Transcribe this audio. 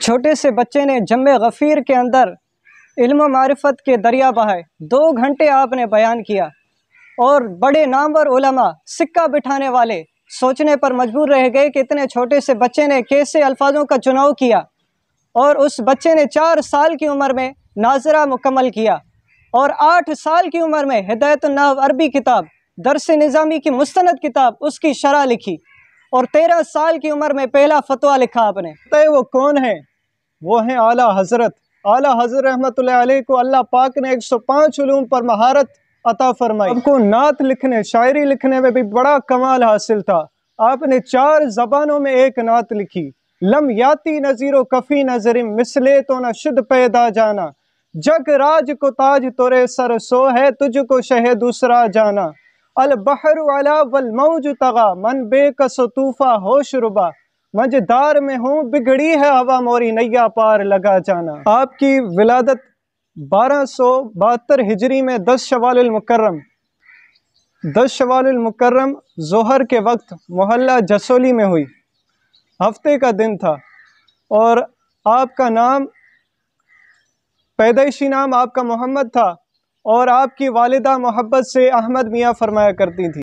छोटे से बच्चे ने जम गफ़ीर के अंदर इल्म मारिफत के दरिया बहाए दो घंटे आपने बयान किया और बड़े नामवर उलमा सिक्का बिठाने वाले सोचने पर मजबूर रह गए कि इतने छोटे से बच्चे ने कैसे अल्फाजों का चुनाव किया और उस बच्चे ने चार साल की उम्र में नाजरा मुकम्मल किया और आठ साल की उम्र में नाव अरबी किताब दरस निज़ामी की मुस्ंद किताब उसकी शरह लिखी और तेरह साल की उम्र में पहला फतवा लिखा आपने तय तो वो कौन है वो है आला हज़रत आला हज़रत रहमत को अल्लाह पाक ने 105 उलूम पर महारत अता फरमाई आपको नात लिखने शायरी लिखने में भी बड़ा कमाल हासिल था आपने चार जबानों में एक नात लिखी लम याती नजीरो कफ़ी नजर मिसले तो न शुद्ध पैदा जाना जग राज को ताज तोरे सर सो है तुझको शह दूसरा जाना अलबहर वाला वलमौज तगा मन बेकस तूफा होश रुबा मजदार में हूँ बिगड़ी है हवा मोरी नैया पार लगा जाना आपकी विलादत बारह सौ बहत्तर हिजरी में दस शवाल मुकर्रम दस शवाल मुकर्रम जोहर के वक्त मोहल्ला जसोली में हुई हफ्ते का दिन था और आपका नाम पैदाइशी नाम आपका मोहम्मद था और आपकी वालदा मोहब्बत से अहमद मियाँ फरमाया करती थी